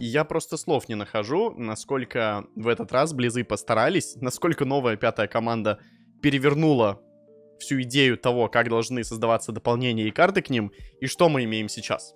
я просто слов не нахожу, насколько в этот раз Близы постарались, насколько новая пятая команда перевернула всю идею того, как должны создаваться дополнения и карты к ним, и что мы имеем сейчас.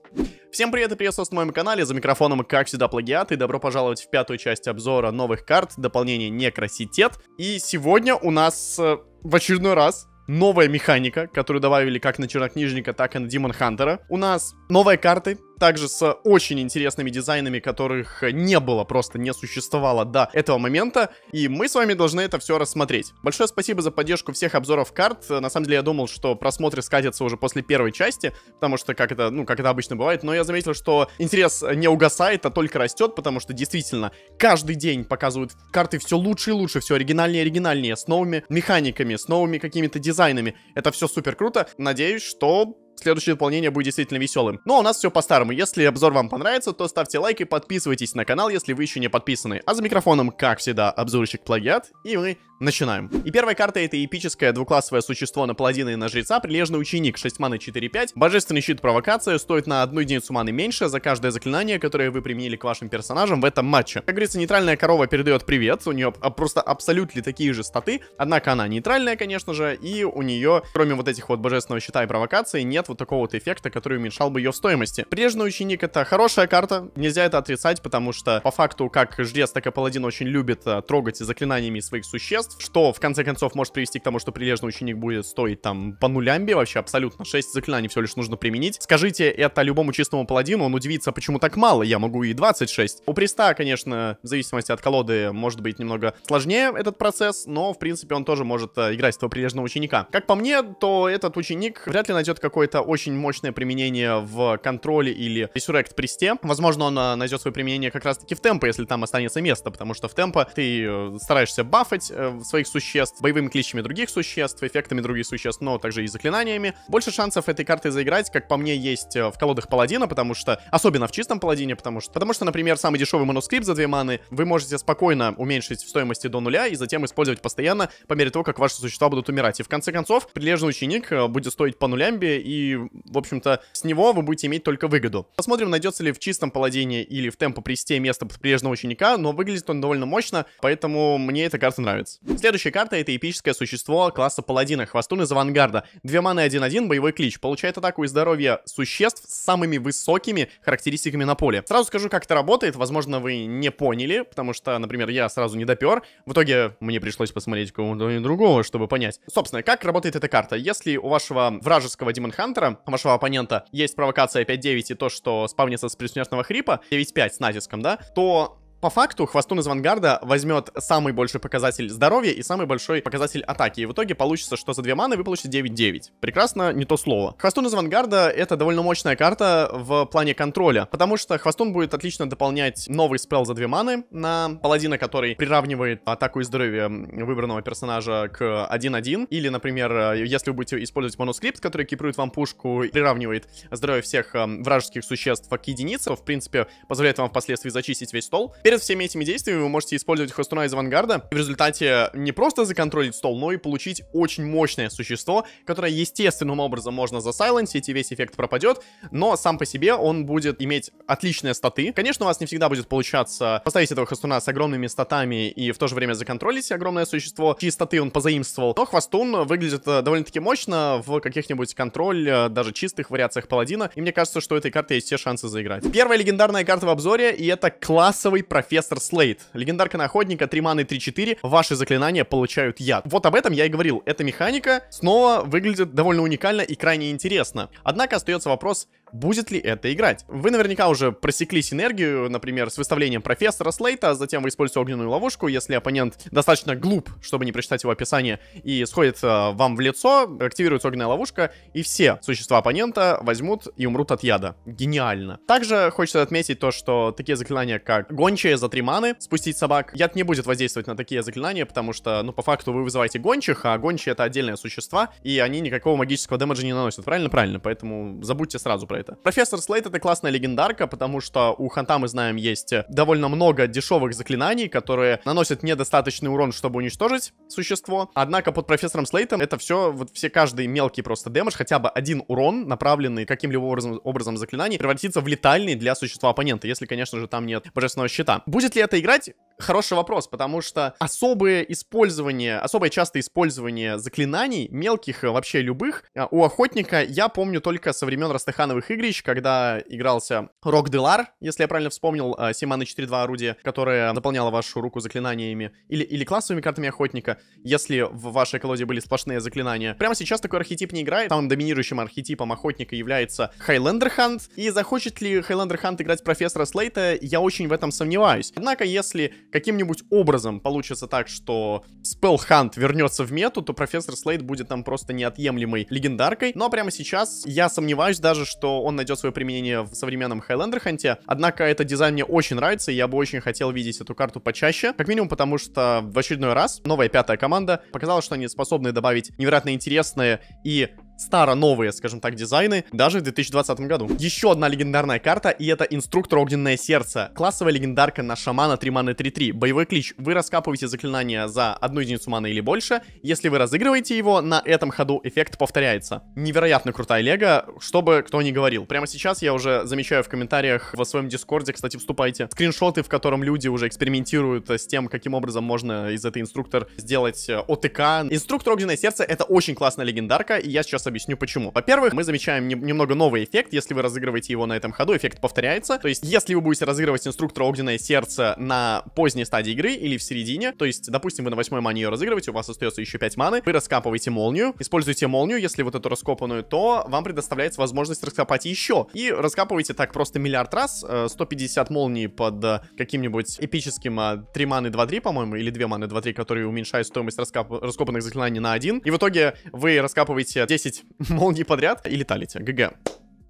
Всем привет и приветствую на моем канале, за микрофоном как всегда плагиат, и добро пожаловать в пятую часть обзора новых карт, дополнение Некраситет. И сегодня у нас э, в очередной раз новая механика, которую добавили как на Чернокнижника, так и на Димон Хантера. У нас новые карты, также с очень интересными дизайнами, которых не было, просто не существовало до этого момента, и мы с вами должны это все рассмотреть. Большое спасибо за поддержку всех обзоров карт, на самом деле я думал, что просмотры скатятся уже после первой части, потому что как это, ну, как это обычно бывает, но я заметил, что интерес не угасает, а только растет, потому что действительно каждый день показывают карты все лучше и лучше, все оригинальнее и оригинальнее, с новыми механиками, с новыми какими-то дизайнами. Это все супер круто. Надеюсь, что следующее дополнение будет действительно веселым. Ну а у нас все по-старому. Если обзор вам понравится, то ставьте лайк и подписывайтесь на канал, если вы еще не подписаны. А за микрофоном, как всегда, обзорщик Плагиат, и мы Начинаем. И первая карта это эпическое двуклассовое существо на паладина и на жреца, прилежный ученик, 6 маны 4-5, божественный щит провокация, стоит на одну единицу маны меньше за каждое заклинание, которое вы применили к вашим персонажам в этом матче. Как говорится, нейтральная корова передает привет, у нее просто абсолютно такие же статы, однако она нейтральная, конечно же, и у нее, кроме вот этих вот божественного щита и провокации, нет вот такого вот эффекта, который уменьшал бы ее в стоимости. Прилежный ученик это хорошая карта, нельзя это отрицать, потому что по факту как жрец, так и паладин очень любит э, трогать заклинаниями своих существ, существ, что в конце концов может привести к тому, что прилежный ученик будет стоить там по нулямбе вообще абсолютно. 6 заклинаний всего лишь нужно применить. Скажите это любому чистому паладину, он удивится, почему так мало, я могу и 26. У приста, конечно, в зависимости от колоды может быть немного сложнее этот процесс, но в принципе он тоже может э, играть этого прилежного ученика. Как по мне, то этот ученик вряд ли найдет какое-то очень мощное применение в контроле или ресуррект присте. Возможно, он э, найдет свое применение как раз-таки в темпе, если там останется место, потому что в темпо ты э, стараешься бафать, своих существ, боевыми кличами других существ, эффектами других существ, но также и заклинаниями. Больше шансов этой карты заиграть, как по мне, есть э, в колодах паладина, потому что, особенно в чистом паладине, потому что, потому что, например, самый дешевый манускрипт за две маны вы можете спокойно уменьшить в стоимости до нуля и затем использовать постоянно по мере того, как ваши существа будут умирать. И в конце концов, прилежный ученик э, будет стоить по нулямбе, и, в общем-то, с него вы будете иметь только выгоду. Посмотрим, найдется ли в чистом паладине или в темпо престе место прилежного ученика, но выглядит он довольно мощно, поэтому мне эта карта нравится. Следующая карта это эпическое существо класса паладина, хвостун из авангарда. Две маны 1-1, боевой клич. Получает атаку и здоровье существ с самыми высокими характеристиками на поле. Сразу скажу, как это работает, возможно, вы не поняли, потому что, например, я сразу не допер. В итоге мне пришлось посмотреть кого-то другого, чтобы понять. Собственно, как работает эта карта? Если у вашего вражеского демонхантера, Хантера, вашего оппонента, есть провокация 5-9 и то, что спавнится с предсмертного хрипа, 9-5 с натиском, да, то по факту, хвостун из Вангарда возьмет самый большой показатель здоровья и самый большой показатель атаки. И в итоге получится, что за 2 маны вы получите 9-9. Прекрасно, не то слово. Хвостун из Вангарда это довольно мощная карта в плане контроля, потому что хвостун будет отлично дополнять новый спелл за 2 маны на паладина, который приравнивает атаку и здоровье выбранного персонажа к 1-1. Или, например, э, если вы будете использовать манускрипт, который кипрует вам пушку и приравнивает здоровье всех эм, вражеских существ к единице, в принципе, позволяет вам впоследствии зачистить весь стол Перед всеми этими действиями вы можете использовать хвостуна из авангарда. И в результате не просто законтролить стол, но и получить очень мощное существо, которое естественным образом можно засайлансить, и весь эффект пропадет. Но сам по себе он будет иметь отличные статы. Конечно, у вас не всегда будет получаться поставить этого хвостуна с огромными статами и в то же время законтролить огромное существо, чьи статы он позаимствовал. Но хвостун выглядит э, довольно-таки мощно в каких-нибудь контроль, э, даже чистых вариациях паладина. И мне кажется, что у этой карты есть все шансы заиграть. Первая легендарная карта в обзоре, и это классовый профессор Слейд. Легендарка находника, 3 маны, 3-4, ваши заклинания получают яд. Вот об этом я и говорил. Эта механика снова выглядит довольно уникально и крайне интересно. Однако остается вопрос, будет ли это играть. Вы наверняка уже просекли синергию, например, с выставлением профессора Слейта, а затем вы используете огненную ловушку, если оппонент достаточно глуп, чтобы не прочитать его описание, и сходит э, вам в лицо, активируется огненная ловушка, и все существа оппонента возьмут и умрут от яда. Гениально. Также хочется отметить то, что такие заклинания, как гончие за три маны, спустить собак, яд не будет воздействовать на такие заклинания, потому что, ну, по факту вы вызываете гончих, а гончие это отдельные существа, и они никакого магического дэмэджа не наносят. Правильно? Правильно. Поэтому забудьте сразу про это. Профессор Слейт это классная легендарка, потому что у Ханта мы знаем есть довольно много дешевых заклинаний, которые наносят недостаточный урон, чтобы уничтожить существо. Однако под профессором Слейтом это все, вот все каждый мелкий просто дэмэдж, хотя бы один урон, направленный каким-либо образом, образом заклинаний, превратится в летальный для существа оппонента, если, конечно же, там нет божественного щита. Будет ли это играть? хороший вопрос, потому что особое использование, особое частое использование заклинаний, мелких, вообще любых, а, у охотника я помню только со времен Растахановых старых игрищ, когда игрался Рок Делар, если я правильно вспомнил, а, Симана 4.2 орудие, которое наполняло вашу руку заклинаниями или, или классовыми картами Охотника, если в вашей колоде были сплошные заклинания. Прямо сейчас такой архетип не играет. Самым доминирующим архетипом Охотника является Хайлендер Хант. И захочет ли Хайлендер Хант играть профессора Слейта, я очень в этом сомневаюсь. Однако, если каким-нибудь образом получится так, что Спелл Хант вернется в мету, то профессор Слейт будет там просто неотъемлемой легендаркой. Но прямо сейчас я сомневаюсь даже, что он найдет свое применение в современном Highlander ханте. Однако этот дизайн мне очень нравится, и я бы очень хотел видеть эту карту почаще. Как минимум потому, что в очередной раз новая пятая команда показала, что они способны добавить невероятно интересные и старо-новые, скажем так, дизайны даже в 2020 году. Еще одна легендарная карта, и это Инструктор Огненное Сердце. Классовая легендарка на Шамана 3 маны 3-3. Боевой клич. Вы раскапываете заклинание за одну единицу маны или больше. Если вы разыгрываете его, на этом ходу эффект повторяется. Невероятно крутая лего, чтобы кто ни говорил. Прямо сейчас я уже замечаю в комментариях во своем дискорде, кстати, вступайте, скриншоты, в котором люди уже экспериментируют с тем, каким образом можно из этой инструктор сделать э, ОТК. Инструктор Огненное Сердце это очень классная легендарка, и я сейчас объясню почему. Во-первых, мы замечаем не немного новый эффект, если вы разыгрываете его на этом ходу, эффект повторяется. То есть, если вы будете разыгрывать инструктора Огненное Сердце на поздней стадии игры или в середине, то есть, допустим, вы на восьмой мане ее разыгрываете, у вас остается еще 5 маны, вы раскапываете молнию, используете молнию, если вот эту раскопанную, то вам предоставляется возможность раскопать еще. И раскапываете так просто миллиард раз, 150 э, молний под э, каким-нибудь эпическим 3 э, маны 2-3, по-моему, или 2 маны 2-3, которые уменьшают стоимость раскоп раскопанных заклинаний на 1. И в итоге вы раскапываете 10 молнии подряд и леталите. ГГ.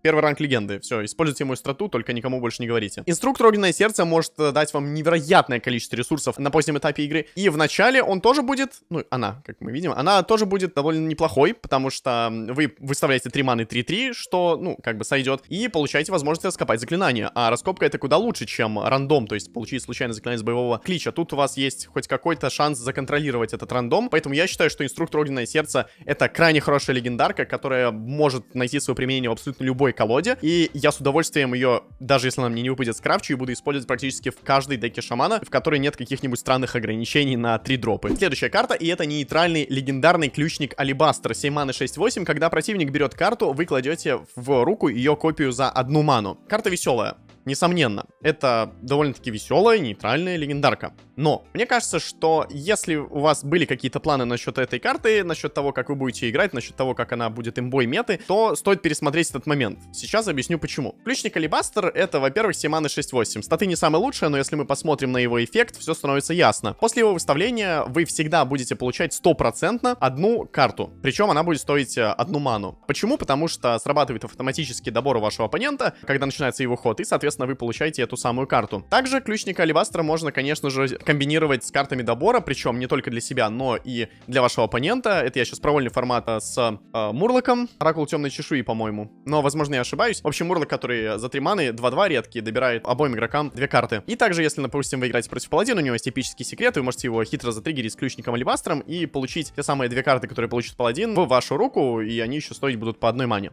Первый ранг легенды. Все, используйте мою страту, только никому больше не говорите. Инструктор Огненное Сердце может э, дать вам невероятное количество ресурсов на позднем этапе игры. И в начале он тоже будет, ну, она, как мы видим, она тоже будет довольно неплохой, потому что вы выставляете 3 маны 3-3, что, ну, как бы сойдет, и получаете возможность раскопать заклинание. А раскопка это куда лучше, чем рандом, то есть получить случайное заклинание с боевого клича. Тут у вас есть хоть какой-то шанс законтролировать этот рандом, поэтому я считаю, что инструктор Огненное Сердце это крайне хорошая легендарка, которая может найти свое применение в абсолютно любой новой колоде, и я с удовольствием ее, даже если она мне не выпадет с и буду использовать практически в каждой деке шамана, в которой нет каких-нибудь странных ограничений на 3 дропы. Следующая карта, и это нейтральный легендарный ключник Алибастер, 7 маны 6-8, когда противник берет карту, вы кладете в руку ее копию за одну ману. Карта веселая. Несомненно, это довольно-таки веселая, нейтральная легендарка. Но мне кажется, что если у вас были какие-то планы насчет этой карты, насчет того, как вы будете играть, насчет того, как она будет имбой меты, то стоит пересмотреть этот момент. Сейчас объясню почему. Ключник Алибастер это, во-первых, Симаны 6.8. Статы не самая лучшая, но если мы посмотрим на его эффект, все становится ясно. После его выставления вы всегда будете получать стопроцентно одну карту. Причем она будет стоить э, одну ману. Почему? Потому что срабатывает автоматический добор у вашего оппонента, когда начинается его ход, и, соответственно, соответственно, вы получаете эту самую карту. Также ключника Оливастра можно, конечно же, комбинировать с картами добора, причем не только для себя, но и для вашего оппонента. Это я сейчас провольный формат э, с э, Мурлоком, Оракул Темной Чешуи, по-моему. Но, возможно, я ошибаюсь. В общем, Мурлок, который за 3 маны, 2-2 редкий, добирает обоим игрокам две карты. И также, если, допустим, вы играете против Паладина, у него есть типический секрет, вы можете его хитро затриггерить с ключником Алибастером и получить те самые две карты, которые получит Паладин, в вашу руку, и они еще стоить будут по одной мане.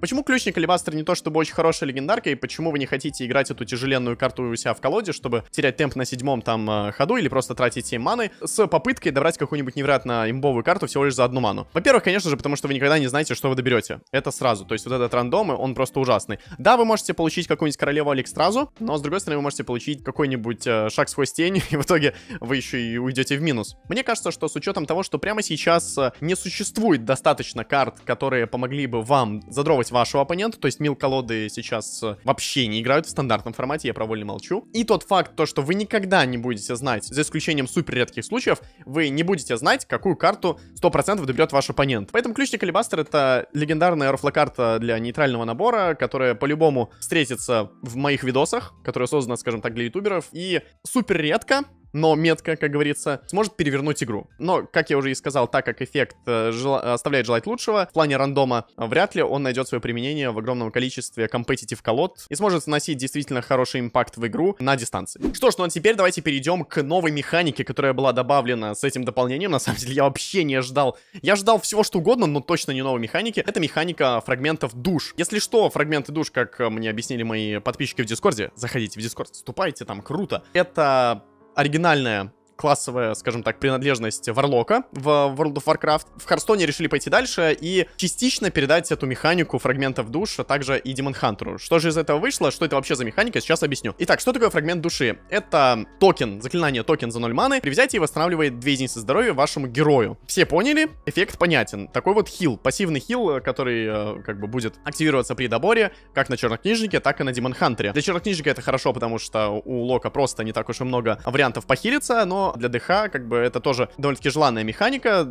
Почему ключник Алибастер не то чтобы очень хорошая легендарка, и почему вы не хотите играть эту тяжеленную карту у себя в колоде, чтобы терять темп на седьмом там э, ходу или просто тратить 7 маны с попыткой добрать какую-нибудь невероятно имбовую карту всего лишь за одну ману? Во-первых, конечно же, потому что вы никогда не знаете, что вы доберете. Это сразу. То есть вот этот рандом, он просто ужасный. Да, вы можете получить какую-нибудь королеву Алекс сразу, но с другой стороны, вы можете получить какой-нибудь э, шаг сквозь тень, и в итоге вы еще и уйдете в минус. Мне кажется, что с учетом того, что прямо сейчас э, не существует достаточно карт, которые помогли бы вам задровать атаковать вашего оппонента. То есть мил колоды сейчас э, вообще не играют в стандартном формате, я про не молчу. И тот факт, то, что вы никогда не будете знать, за исключением супер редких случаев, вы не будете знать, какую карту 100% доберет ваш оппонент. Поэтому ключник Алибастер это легендарная рофла карта для нейтрального набора, которая по-любому встретится в моих видосах, которая создана, скажем так, для ютуберов. И супер редко но метка, как говорится, сможет перевернуть игру. Но, как я уже и сказал, так как эффект э, жел... оставляет желать лучшего, в плане рандома вряд ли он найдет свое применение в огромном количестве компетитив колод и сможет наносить действительно хороший импакт в игру на дистанции. Что ж, ну а теперь давайте перейдем к новой механике, которая была добавлена с этим дополнением. На самом деле я вообще не ждал. Я ждал всего что угодно, но точно не новой механики. Это механика фрагментов душ. Если что, фрагменты душ, как мне объяснили мои подписчики в Дискорде, заходите в Дискорд, вступайте, там круто. Это оригинальная классовая, скажем так, принадлежность Варлока в World of Warcraft. В Харстоне решили пойти дальше и частично передать эту механику фрагментов душ, а также и Demon Hunter. Что же из этого вышло, что это вообще за механика, сейчас объясню. Итак, что такое фрагмент души? Это токен, заклинание токен за 0 маны, при взятии восстанавливает 2 единицы здоровья вашему герою. Все поняли? Эффект понятен. Такой вот хил, пассивный хил, э, который э, как бы будет активироваться при доборе, как на чернокнижнике, так и на Demon Hunter. Для чернокнижника это хорошо, потому что у Лока просто не так уж и много вариантов похилиться, но для ДХ как бы это тоже довольно-таки желанная механика,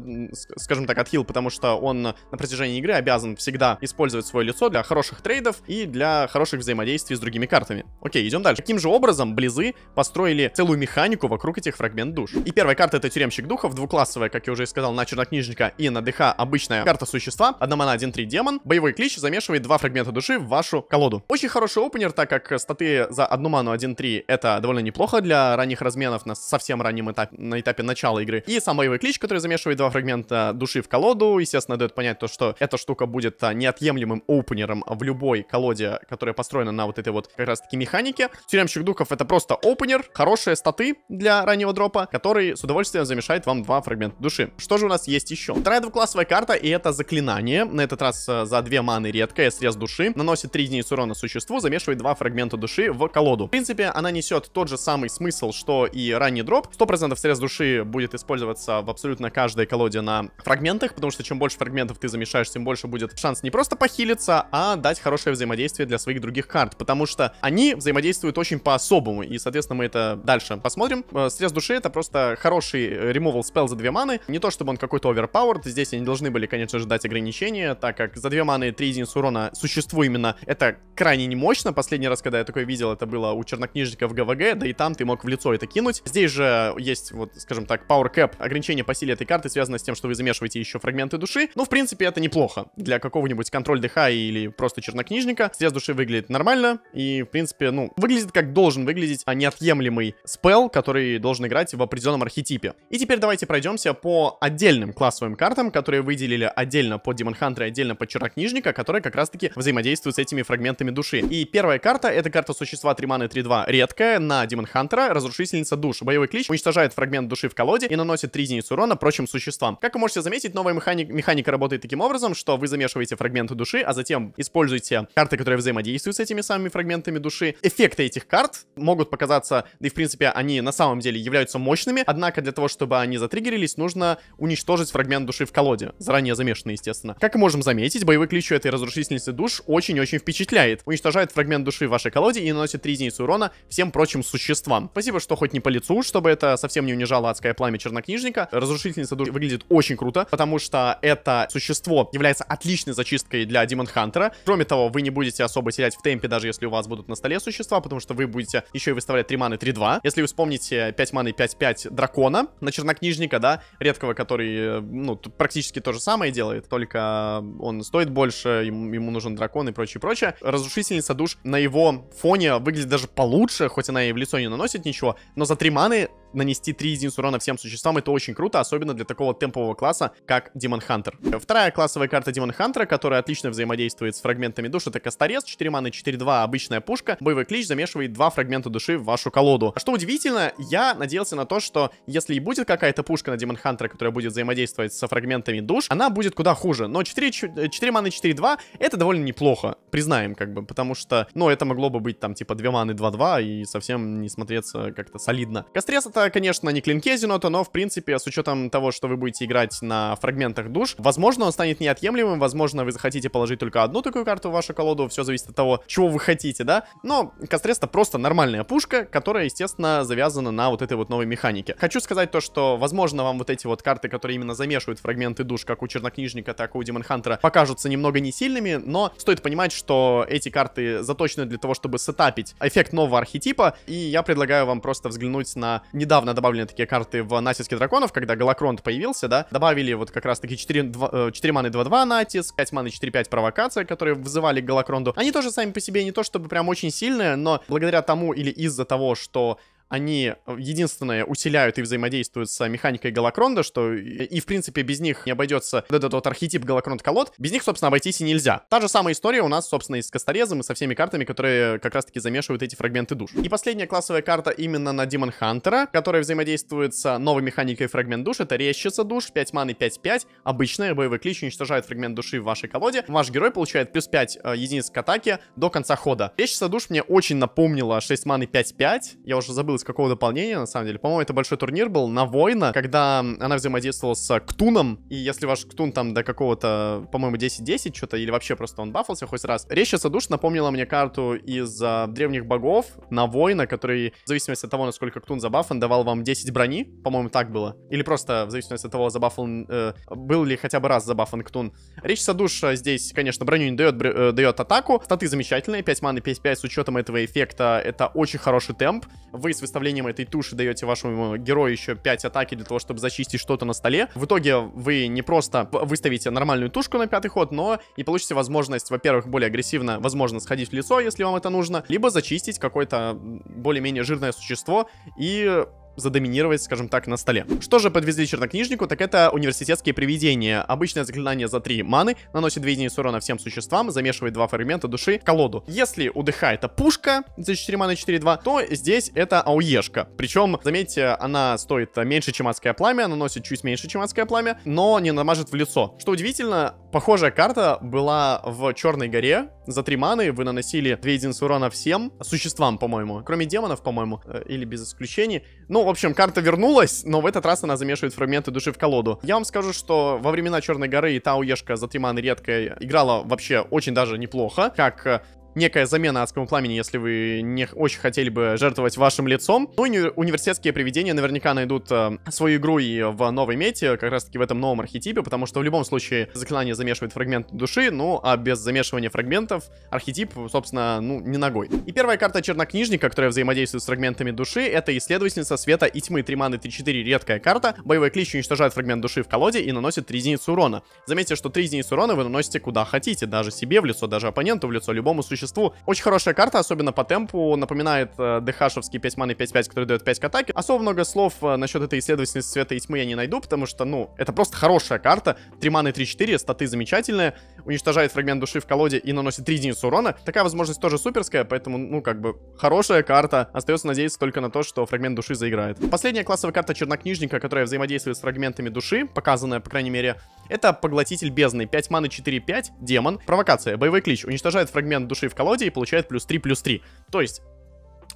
скажем так, отхил, потому что он на протяжении игры обязан всегда использовать свое лицо для хороших трейдов и для хороших взаимодействий с другими картами. Окей, идем дальше. Каким же образом Близы построили целую механику вокруг этих фрагмент душ. И первая карта это Тюремщик Духов, двуклассовая, как я уже и сказал, на Чернокнижника и на ДХ обычная карта существа, одна мана 1-3 демон, боевой клич замешивает два фрагмента души в вашу колоду. Очень хороший опенер, так как статы за одну ману 1-3 это довольно неплохо для ранних разменов на совсем раннем последнем этапе, на этапе начала игры. И сам боевой клич, который замешивает два фрагмента души в колоду, естественно, дает понять то, что эта штука будет а, неотъемлемым опенером в любой колоде, которая построена на вот этой вот как раз-таки механике. Тюремщик духов это просто опенер, хорошие статы для раннего дропа, который с удовольствием замешает вам два фрагмента души. Что же у нас есть еще? Вторая двухклассовая карта, и это заклинание. На этот раз а, за две маны редкая срез души. Наносит 3 единицы урона существу, замешивает два фрагмента души в колоду. В принципе, она несет тот же самый смысл, что и ранний дроп. 100% 100% срез души будет использоваться в абсолютно каждой колоде на фрагментах, потому что чем больше фрагментов ты замешаешь, тем больше будет шанс не просто похилиться, а дать хорошее взаимодействие для своих других карт, потому что они взаимодействуют очень по-особому, и, соответственно, мы это дальше посмотрим. Э, срез души — это просто хороший ремовал э, спел за две маны, не то чтобы он какой-то оверпауэрд, здесь они должны были, конечно же, дать ограничения, так как за две маны три единицы урона существу именно это крайне не мощно, последний раз, когда я такое видел, это было у чернокнижников ГВГ, да и там ты мог в лицо это кинуть. Здесь же есть, вот, скажем так, power cap. Ограничение по силе этой карты связано с тем, что вы замешиваете еще фрагменты души. Ну, в принципе, это неплохо. Для какого-нибудь контроль ДХ или просто чернокнижника срез души выглядит нормально. И, в принципе, ну, выглядит как должен выглядеть, а неотъемлемый спел, который должен играть в определенном архетипе. И теперь давайте пройдемся по отдельным классовым картам, которые выделили отдельно под Demon Hunter и отдельно под чернокнижника, которые как раз-таки взаимодействуют с этими фрагментами души. И первая карта, это карта существа 3 маны 3-2, редкая, на Demon Hunter, разрушительница душ. Боевой клич уничтожает уничтожает фрагмент души в колоде и наносит 3 единицы урона прочим существам. Как вы можете заметить, новая механик, механика работает таким образом, что вы замешиваете фрагменты души, а затем используете карты, которые взаимодействуют с этими самыми фрагментами души. Эффекты этих карт могут показаться, да и в принципе они на самом деле являются мощными, однако для того, чтобы они затриггерились, нужно уничтожить фрагмент души в колоде, заранее замешанный, естественно. Как мы можем заметить, боевой клич у этой разрушительницы душ очень-очень впечатляет. Уничтожает фрагмент души в вашей колоде и наносит 3 единицы урона всем прочим существам. Спасибо, что хоть не по лицу, чтобы это совсем не унижало адское пламя чернокнижника. Разрушительница душ выглядит очень круто, потому что это существо является отличной зачисткой для Демон Хантера. Кроме того, вы не будете особо терять в темпе, даже если у вас будут на столе существа, потому что вы будете еще и выставлять 3 маны 3-2. Если вы вспомните 5 маны 5-5 дракона на чернокнижника, да, редкого, который, э, ну, практически то же самое делает, только он стоит больше, ему, ему нужен дракон и прочее, прочее. Разрушительница душ на его фоне выглядит даже получше, хоть она и в лицо не наносит ничего, но за 3 маны нанести нанести 3 единицы урона всем существам, это очень круто, особенно для такого темпового класса, как Демон Хантер. Вторая классовая карта Демон Хантера, которая отлично взаимодействует с фрагментами душ, это Косторез, 4 маны, 4-2, обычная пушка. Боевой клич замешивает 2 фрагмента души в вашу колоду. Что удивительно, я надеялся на то, что если и будет какая-то пушка на Демон Хантера, которая будет взаимодействовать со фрагментами душ, она будет куда хуже. Но 4, 4 э, маны, 4-2, это довольно неплохо, признаем как бы, потому что, ну, это могло бы быть там типа 2 маны, 2-2 и совсем не смотреться как-то солидно. Кострез это конечно, не клинкези нота, но, в принципе, с учетом того, что вы будете играть на фрагментах душ, возможно, он станет неотъемлемым, возможно, вы захотите положить только одну такую карту в вашу колоду, все зависит от того, чего вы хотите, да? Но Кастреста просто нормальная пушка, которая, естественно, завязана на вот этой вот новой механике. Хочу сказать то, что, возможно, вам вот эти вот карты, которые именно замешивают фрагменты душ, как у Чернокнижника, так и у Демонхантера, покажутся немного не сильными, но стоит понимать, что эти карты заточены для того, чтобы сетапить эффект нового архетипа, и я предлагаю вам просто взглянуть на недавно недавно добавлены такие карты в натиске драконов, когда Галакронт появился, да, добавили вот как раз таки 4, 2, 4 маны 2-2 натиск, 5 маны 4-5 провокация, которые вызывали к Галакронду. Они тоже сами по себе не то чтобы прям очень сильные, но благодаря тому или из-за того, что они, э, единственное, усиляют и взаимодействуют с механикой Галакронда, что и, в принципе, без них не обойдется вот этот вот архетип Галакронд-колод. Без них, собственно, обойтись и нельзя. Та же самая история у нас, собственно, и с Косторезом, и со всеми картами, которые э, как раз-таки замешивают эти фрагменты душ. И последняя классовая карта именно на Димон Хантера, которая взаимодействует с новой механикой фрагмент душ. Это рещица душ, 5 маны, 5-5. Обычная боевой клич уничтожает фрагмент души в вашей колоде. Ваш герой получает плюс 5 э, единиц к атаке до конца хода. Рещица душ мне очень напомнила 6 маны 5-5. Я уже забыл забыл, из какого дополнения, на самом деле. По-моему, это большой турнир был на Война, когда она взаимодействовала с Ктуном. И если ваш Ктун там до какого-то, по-моему, 10-10 что-то, или вообще просто он бафался хоть раз. Рещица душ напомнила мне карту из а, Древних Богов на Война, который, в зависимости от того, насколько Ктун забафан, давал вам 10 брони. По-моему, так было. Или просто, в зависимости от того, забафан, э, был ли хотя бы раз забафан Ктун. Речь душ здесь, конечно, броню не дает, э, дает атаку. Статы замечательные, 5 маны, 5-5 с учетом этого эффекта. Это очень хороший темп. Вы с выставлением этой туши даете вашему герою еще 5 атаки для того, чтобы зачистить что-то на столе. В итоге вы не просто выставите нормальную тушку на пятый ход, но и получите возможность, во-первых, более агрессивно, возможно, сходить в лицо, если вам это нужно, либо зачистить какое-то более-менее жирное существо и задоминировать, скажем так, на столе. Что же подвезли чернокнижнику, так это университетские привидения. Обычное заклинание за 3 маны, наносит 2 единицы урона всем существам, замешивает 2 фрагмента души в колоду. Если у ДХ это пушка за 4 маны 4-2, то здесь это ауешка. Причем, заметьте, она стоит меньше, чем адское пламя, наносит чуть меньше, чем адское пламя, но не намажет в лицо. Что удивительно, Похожая карта была в Черной горе. За три маны вы наносили 2 единицы урона всем существам, по-моему. Кроме демонов, по-моему, э, или без исключений. Ну, в общем, карта вернулась, но в этот раз она замешивает фрагменты души в колоду. Я вам скажу, что во времена Черной горы та уешка за три маны редко играла вообще очень даже неплохо, как э, некая замена адскому пламени, если вы не очень хотели бы жертвовать вашим лицом. Ну и университетские привидения наверняка найдут э, свою игру и в новой мете, как раз таки в этом новом архетипе, потому что в любом случае заклинание замешивает фрагмент души, ну а без замешивания фрагментов архетип, собственно, ну не ногой. И первая карта чернокнижника, которая взаимодействует с фрагментами души, это исследовательница света и тьмы 3 маны 3-4, редкая карта. Боевая клич уничтожает фрагмент души в колоде и наносит 3 единицы урона. Заметьте, что 3 единицы урона вы наносите куда хотите, даже себе в лицо, даже оппоненту в лицо, любому существу существу. Очень хорошая карта, особенно по темпу. Напоминает э, дхшевский 5 маны 5-5, который дает 5 к атаке. Особо много слов э, насчет этой исследовательности света и тьмы я не найду, потому что, ну, это просто хорошая карта. 3 маны 3-4, статы замечательные. Уничтожает фрагмент души в колоде и наносит 3 единицы урона. Такая возможность тоже суперская, поэтому, ну, как бы, хорошая карта. Остается надеяться только на то, что фрагмент души заиграет. Последняя классовая карта чернокнижника, которая взаимодействует с фрагментами души, показанная, по крайней мере, это поглотитель бездны, 5 маны 4-5, демон. Провокация, боевой клич, уничтожает фрагмент души в колоде и получает плюс 3, плюс 3. То есть...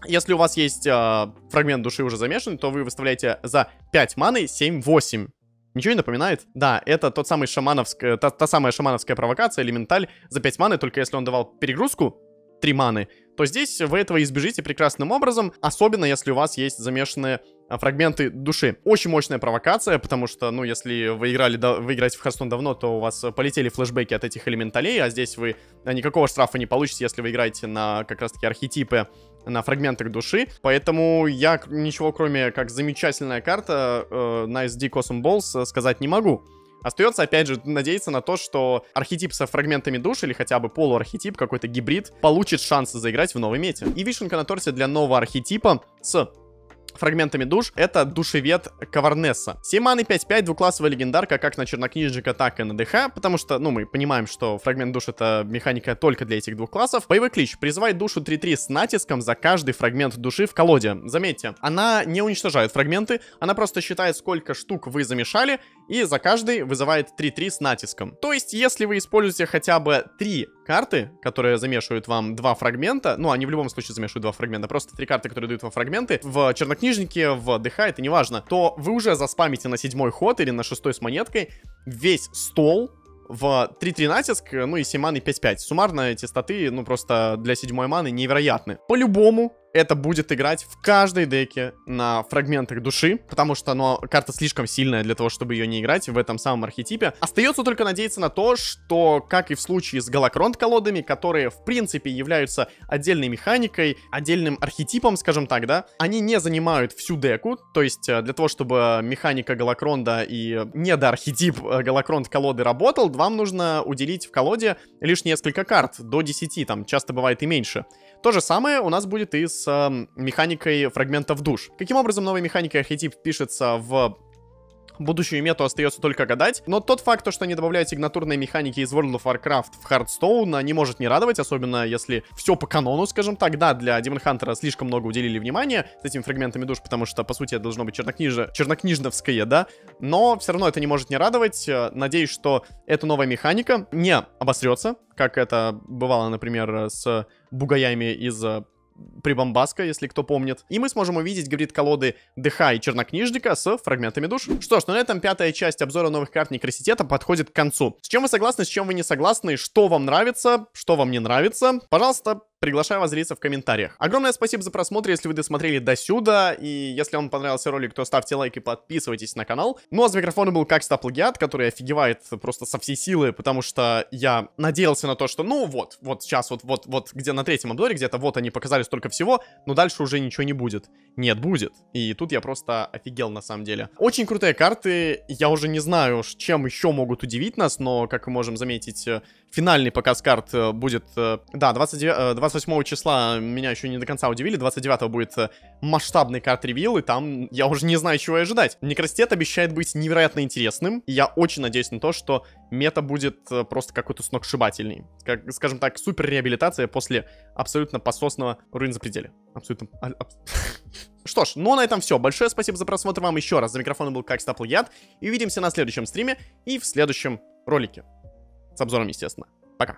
Если у вас есть э, фрагмент души уже замешан, то вы выставляете за 5 маны 7-8. Ничего не напоминает? Да, это тот самый шамановск... Э, та, та самая шамановская провокация, элементаль, за 5 маны, только если он давал перегрузку, 3 маны, то здесь вы этого избежите прекрасным образом, особенно если у вас есть замешанные а, фрагменты души. Очень мощная провокация, потому что, ну, если вы играли, да, вы играете в Hearthstone давно, то у вас э, полетели флешбеки от этих элементалей, а здесь вы э, никакого штрафа не получите, если вы играете на как раз-таки архетипы на фрагментах души, поэтому я ничего кроме как замечательная карта э, Nice D Cosm Balls э, сказать не могу. Остается, опять же, надеяться на то, что архетип со фрагментами душ или хотя бы полуархетип, какой-то гибрид, получит шансы заиграть в новой мете. И вишенка на торте для нового архетипа с фрагментами душ, это душевед Каварнесса. 7 маны 5-5, двуклассовая легендарка, как на чернокнижника, так и на ДХ, потому что, ну, мы понимаем, что фрагмент душ это механика только для этих двух классов. Боевой клич. Призывает душу 3-3 с натиском за каждый фрагмент души в колоде. Заметьте, она не уничтожает фрагменты, она просто считает, сколько штук вы замешали, и за каждый вызывает 3-3 с натиском. То есть, если вы используете хотя бы 3 карты, которые замешивают вам два фрагмента, ну, они в любом случае замешивают два фрагмента, просто три карты, которые дают вам фрагменты, в чернокнижнике, в ДХ, это неважно, то вы уже заспамите на седьмой ход или на шестой с монеткой весь стол в 3-3 натиск, ну и 7 маны 5-5. Суммарно эти статы, ну просто для седьмой маны невероятны. По-любому это будет играть в каждой деке на фрагментах души, потому что но ну, карта слишком сильная для того, чтобы ее не играть в этом самом архетипе. Остается только надеяться на то, что, как и в случае с Галакронт колодами, которые, в принципе, являются отдельной механикой, отдельным архетипом, скажем так, да, они не занимают всю деку, то есть э, для того, чтобы механика Галакронда и недоархетип э, Галакронт колоды работал, вам нужно уделить в колоде лишь несколько карт, до 10, там часто бывает и меньше. То же самое у нас будет и с с э, механикой фрагментов душ. Каким образом новая механика архетип пишется в будущую мету остается только гадать. Но тот факт, что они добавляют сигнатурные механики из World of Warcraft в Hearthstone, не может не радовать, особенно если все по канону, скажем так. Да, для Demon Hunter слишком много уделили внимания с этими фрагментами душ, потому что, по сути, это должно быть чернокниж... чернокнижновское, да? Но все равно это не может не радовать. Э, надеюсь, что эта новая механика не обосрется, как это бывало, например, с бугаями из э, прибамбаска, если кто помнит. И мы сможем увидеть гибрид колоды ДХ и Чернокнижника с фрагментами душ. Что ж, ну, на этом пятая часть обзора новых карт Некроситета подходит к концу. С чем вы согласны, с чем вы не согласны, что вам нравится, что вам не нравится. Пожалуйста, Приглашаю вас зриться в комментариях. Огромное спасибо за просмотр, если вы досмотрели до сюда, и если вам понравился ролик, то ставьте лайк и подписывайтесь на канал. Ну а с микрофона был как Стаплагиат, который офигевает просто со всей силы, потому что я надеялся на то, что ну вот, вот сейчас вот, вот, вот, где на третьем обзоре где-то вот они показали столько всего, но дальше уже ничего не будет. Нет, будет. И тут я просто офигел на самом деле. Очень крутые карты, я уже не знаю, чем еще могут удивить нас, но, как мы можем заметить, э, финальный показ карт э, будет, э, да, 29, 20 28 числа меня еще не до конца удивили, 29 будет э, масштабный карт-ревил, и там я уже не знаю, чего ожидать. Некростет обещает быть невероятно интересным, и я очень надеюсь на то, что мета будет э, просто какой-то сногсшибательный. Как, скажем так, супер реабилитация после абсолютно пососного руин за пределе. Абсолютно... А, что ж, ну а на этом все. Большое спасибо за просмотр вам еще раз. За микрофоном был как Стапл Яд. И увидимся на следующем стриме и в следующем ролике. С обзором, естественно. Пока.